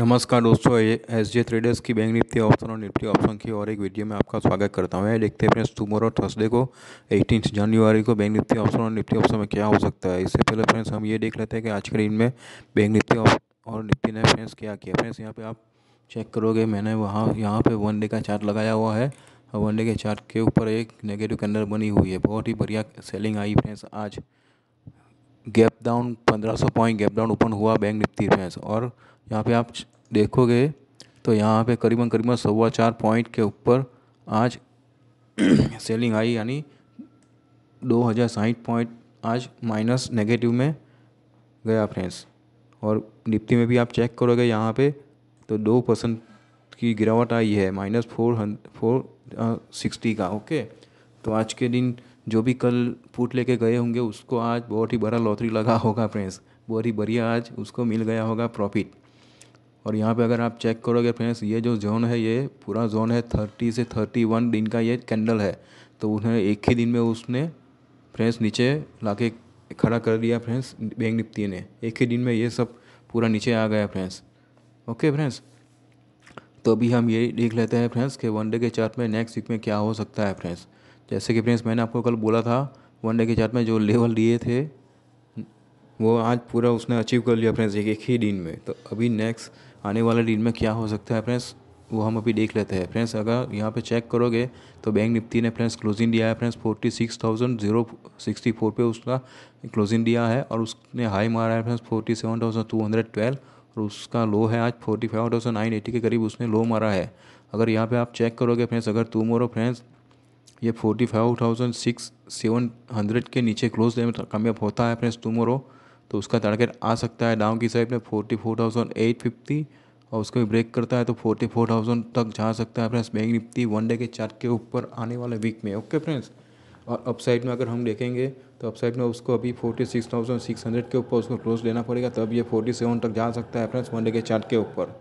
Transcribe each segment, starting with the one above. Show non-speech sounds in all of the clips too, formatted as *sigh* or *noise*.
नमस्कार दोस्तों S J traders की बैंक निफ्टी ऑप्शन और निफ्टी ऑप्शन की और एक वीडियो में आपका स्वागत करता हूँ देखते हैं फ्रेंड्स और थर्सडे को एटीन जनवरी को बैंक निफ्टी ऑप्शन और निफ्टी ऑप्शन में क्या हो सकता है इससे पहले फ्रेंड्स हम ये देख लेते हैं कि आज के दिन में बैंक निफ्टी और निफ्टी ने फ्रेंड्स क्या किया फ्रेंड्स यहाँ पर आप चेक करोगे मैंने वहाँ यहाँ पर वन डे का चार्ट लगाया हुआ है और वन डे के चार्ट के ऊपर एक नेगेटिव कैंडल बनी हुई है बहुत ही बढ़िया सेलिंग आई फ्रेंड्स आज गैप डाउन पंद्रह सौ पॉइंट गैप डाउन ओपन हुआ बैंक निफ्टी फ्रेंड्स और यहाँ पे आप देखोगे तो यहाँ पे करीबन करीबन सवा चार पॉइंट के ऊपर आज सेलिंग *clears throat* आई यानी दो हज़ार साठ पॉइंट आज माइनस नेगेटिव में गया फ्रेंड्स और निफ्टी में भी आप चेक करोगे यहाँ पे तो दो परसेंट की गिरावट आई है minus four hundred four sixty का ओके तो आज के दिन जो भी कल फूट लेके गए होंगे उसको आज बहुत ही बड़ा लॉटरी लगा होगा फ्रेंड्स बहुत ही बढ़िया आज उसको मिल गया होगा प्रॉफिट और यहाँ पे अगर आप चेक करोगे फ्रेंड्स ये जो जोन है ये पूरा जोन है थर्टी से थर्टी वन दिन का ये कैंडल है तो उन्हें एक ही दिन में उसने फ्रेंड्स नीचे ला के खड़ा कर दिया फ्रेंड्स बैंक निफ्टी ने एक ही दिन में ये सब पूरा नीचे आ गया फ्रेंड्स ओके फ्रेंड्स तो अभी हम ये देख लेते हैं फ्रेंड्स कि वनडे के चार्ट में नेक्स्ट वीक में क्या हो सकता है फ्रेंड्स जैसे कि फ्रेंड्स मैंने आपको कल बोला था वनडे के चार्ट में जो लेवल दिए थे वो आज पूरा उसने अचीव कर लिया फ्रेंड्स एक, एक ही दिन में तो अभी नेक्स्ट आने वाले दिन में क्या हो सकता है फ्रेंड्स वो हम अभी देख लेते हैं फ्रेंड्स अगर यहाँ पे चेक करोगे तो बैंक निफ्टी ने फ्रेंड्स क्लोजिंग दिया है friends forty six thousand zero sixty four पर उसका क्लोजिंग दिया है और उसने हाई मारा है friends forty seven thousand two hundred twelve और उसका लो है आज forty five thousand nine eighty के करीब उसने लो मारा है अगर यहाँ पे आप चेक करोगे फ्रेंड्स अगर तुम और फ्रेंड्स ये forty five thousand six seven hundred के नीचे क्लोज देने में कामयाब होता है फ्रेंड्स टुमोरो तो उसका टारगेट आ सकता है डाउन की साइड में forty four thousand eight fifty और उसको भी ब्रेक करता है तो फोर्टी फोर थाउजेंड तक जा सकता है friends bank Nifty one day के चार्ट के ऊपर आने वाले वीक में ओके फ्रेंड्स और अपसाइड में अगर हम देखेंगे तो अपसाइड में उसको अभी forty six thousand six hundred के ऊपर उसको क्लोज लेना पड़ेगा तब ये फोर्टी सेवन तक जा सकता है फ्रेंड्स वन डे के चार्ट के ऊपर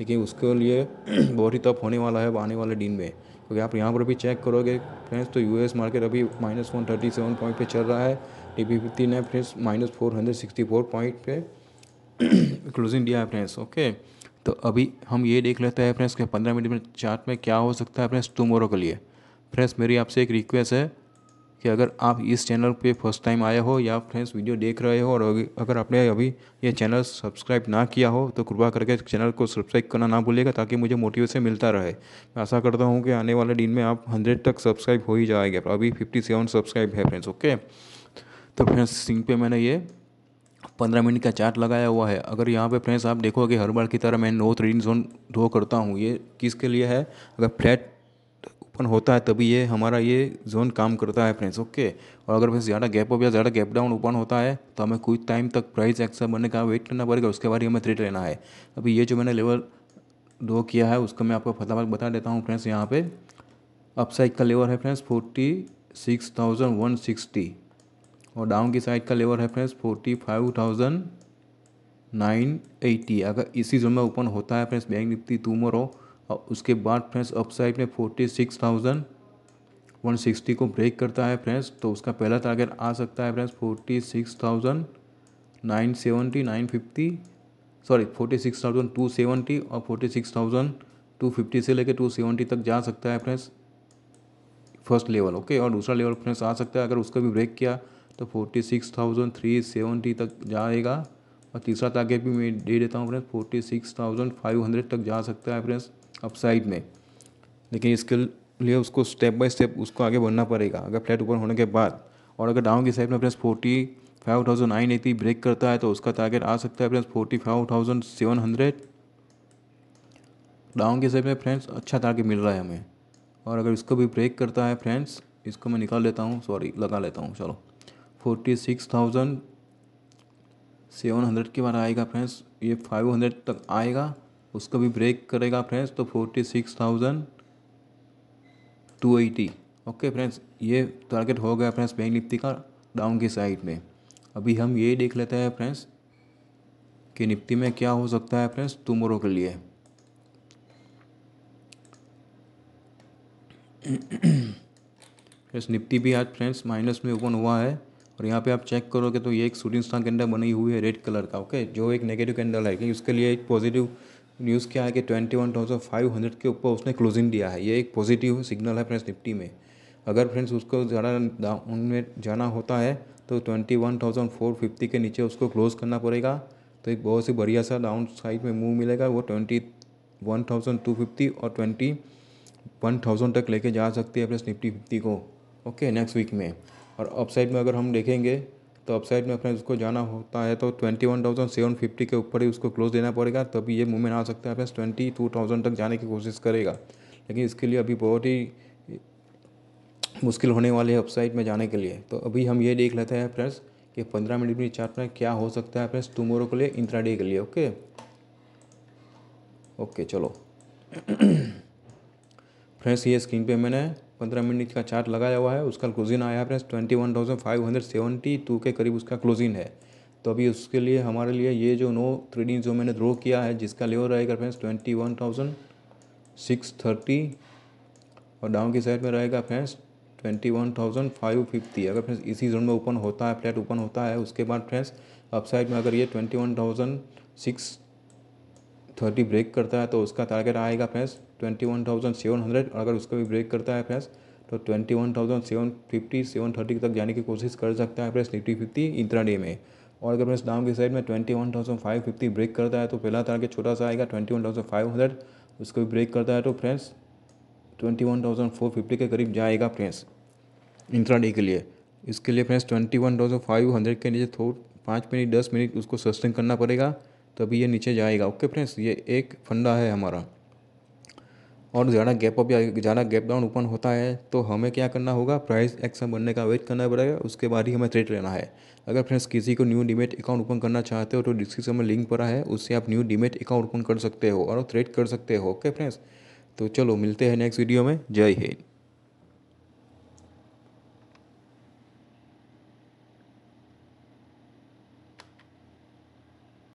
लेकिन उसके लिए *clears throat* बहुत ही टफ होने वाला है आने वाले दिन में क्योंकि आप यहाँ पर भी चेक करोगे फ्रेंड्स तो यू मार्केट अभी minus one thirty seven point पर चल रहा है टी पी फिफ्टी ने friends minus four hundred sixty four point पर क्लोजिंग दिया है फ्रेंड्स ओके तो अभी हम ये देख लेते हैं फ्रेंड्स के पंद्रह मिनट में चार्ट में क्या हो सकता है फ्रेंड्स टुमोरो के लिए फ्रेंड्स मेरी आपसे एक रिक्वेस्ट है कि अगर आप इस चैनल पे फर्स्ट टाइम आए हो या फ्रेंड्स वीडियो देख रहे हो और अगर आपने अभी ये चैनल सब्सक्राइब ना किया हो तो कृपा करके चैनल को सब्सक्राइब करना ना भूलिएगा ताकि मुझे मोटिवेशन मिलता रहे मैं आशा करता हूँ कि आने वाले दिन में आप हंड्रेड तक सब्सक्राइब हो ही जाएंगे अभी फिफ्टी सेवन सब्सक्राइब है फ्रेंड्स ओके तो फ्रेंड्स सिंह पे मैंने ये पंद्रह मिनट का चार्ट लगाया हुआ है अगर यहाँ पे फ्रेंड्स आप देखोगे हर बार की तरह मैं नो ट्रेडिंग जोन ड्रो करता हूँ ये किसके लिए है अगर फ्लैट ओपन होता है तभी ये हमारा ये जोन काम करता है फ्रेंड्स ओके और अगर फ्रेंड्स ज़्यादा गैप हो या ज़्यादा गैप डाउन ओपन होता है तो हमें कुछ टाइम तक प्राइस एक्सर बनने का वेट करना पड़ेगा उसके बाद हमें थ्रेड लेना है अभी ये जो मैंने लेवल दो किया है उसको मैं आपको फटाफट बता देता हूँ फ्रेंड्स यहाँ पे अपसाइड का लेवल है friends forty six thousand one sixty और डाउन की साइड का लेवल है friends forty five thousand nine eighty अगर इसी जोन में ओपन होता है फ्रेंड्स बैंक निफ्टी हो और उसके बाद फ्रेंड्स अपसाइड में forty six thousand one sixty को ब्रेक करता है फ्रेंड्स तो उसका पहला टारगेट आ सकता है friends forty six thousand nine seventy nine fifty sorry forty six thousand two seventy और forty six thousand two fifty से लेकर टू सेवेंटी तक जा सकता है फ्रेंड्स फर्स्ट लेवल ओके और दूसरा लेवल फ्रेंड्स आ सकता है अगर उसका भी ब्रेक किया तो forty six thousand three seventy तक जाएगा और तीसरा टारगेट भी मैं दे देता हूँ friends forty six thousand five hundred तक जा सकता है फ्रेंड्स अपसाइड में लेकिन इसके लिए उसको स्टेप बाय स्टेप उसको आगे बढ़ना पड़ेगा अगर फ्लैट ऊपर होने के बाद और अगर डाउन की साइड में friends forty five thousand nine eighty break करता है तो उसका टारगेट आ सकता है friends forty five thousand seven hundred down की साइड में फ्रेंड्स अच्छा टारगेट मिल रहा है हमें और अगर इसको भी ब्रेक करता है फ्रेंड्स इसको मैं निकाल लेता हूँ सॉरी लगा लेता हूँ चलो forty six thousand seven hundred के बाद आएगा फ्रेंड्स ये फाइव हंड्रेड तक आएगा उसको भी ब्रेक करेगा फ्रेंड्स तो forty six thousand two eighty okay friends ये टारगेट हो गया फ्रेंड्स बैंक निफ्टी का डाउन की साइड में अभी हम ये देख लेते हैं फ्रेंड्स कि निफ्टी में क्या हो सकता है फ्रेंड्स टुमोरो के लिए फ्रेंड्स निफ्टी भी आज फ्रेंड्स माइनस में ओपन हुआ है और यहाँ पे आप चेक करोगे तो ये एक शूटिंग स्टार कैंडल बनी हुई है रेड कलर का ओके जो एक नेगेटिव कैंडल है कि उसके लिए एक पॉजिटिव न्यूज़ क्या है कि twenty one thousand five hundred के ऊपर उसने क्लोजिंग दिया है ये एक पॉजिटिव सिग्नल है फ्रेंड्स निफ्टी में अगर फ्रेंड्स उसको ज़्यादा डाउन में जाना होता है तो twenty one thousand four fifty के नीचे उसको क्लोज करना पड़ेगा तो एक बहुत ही बढ़िया सा डाउन साइड में मूव मिलेगा वो twenty one thousand two fifty और ट्वेंटी वन थाउजेंड तक लेके जा सकती है फ्रेंड्स निफ्टी फिफ्टी को ओके नेक्स्ट वीक में और अपसाइड में अगर हम देखेंगे तो अपसाइड में अपने उसको जाना होता है तो twenty one thousand seven fifty के ऊपर ही उसको क्लोज देना पड़ेगा तभी ये मूवमेंट आ सकता है अपने ट्वेंटी टू थाउजेंड तक जाने की कोशिश करेगा लेकिन इसके लिए अभी बहुत ही मुश्किल होने वाली है अपसाइड में जाने के लिए तो अभी हम ये देख लेते हैं फ्रेंड्स कि पंद्रह मिनट में चार्ट में क्या हो सकता है फ्रेंड्स टुमोरो के लिए इंतरा के लिए ओके ओके चलो फ्रेंड्स *clears throat* ये स्क्रीन पे मैंने पंद्रह मिनट का चार्ट लगाया हुआ है उसका क्लोजिंग आया है friends twenty one thousand five hundred seventy two के करीब उसका क्लोजिंग है तो अभी उसके लिए हमारे लिए ये जो नो थ्रेडिंग जो मैंने ड्रॉ किया है जिसका लेवल रहेगा friends twenty one thousand six thirty और डाउन की साइड में रहेगा friends twenty one thousand five fifty अगर फ्रेंड्स इसी जोन में ओपन होता है फ्लैट ओपन होता है उसके बाद फ्रेंड्स अपसाइड में अगर ये twenty one thousand six thirty break करता है तो उसका टारगेट आएगा friends twenty one thousand seven hundred अगर उसका भी ब्रेक करता है फ्रेंड्स तो twenty one thousand seven fifty seven thirty तक जाने की कोशिश कर सकता है friends Nifty fifty intraday में और अगर फ्रेंड्स डाउन की साइड में twenty one thousand five fifty break करता है तो पहला टारगेट छोटा सा आएगा twenty one thousand five hundred उसको भी ब्रेक करता है तो friends twenty one thousand four fifty के करीब जाएगा फ्रेंड्स इंतरा डे के लिए इसके लिए friends twenty one thousand five hundred के नीचे थोड़ा पाँच मिनट दस मिनट उसको सस्टेन करना पड़ेगा तभी ये नीचे जाएगा ओके फ्रेंड्स ये एक फंडा है हमारा और ज़्यादा गैप अप या ज़्यादा गैप डाउन ओपन होता है तो हमें क्या करना होगा प्राइस एक्शन बनने का वेट करना पड़ेगा उसके बाद ही हमें ट्रेड लेना है अगर फ्रेंड्स किसी को न्यू डिमेट अकाउंट ओपन करना चाहते हो तो डिस्क्रिप्शन में लिंक पड़ा है उससे आप न्यू डिमेट अकाउंट ओपन कर सकते हो और ट्रेड कर सकते हो ओके फ्रेंड्स तो चलो मिलते हैं नेक्स्ट वीडियो में जय हिंद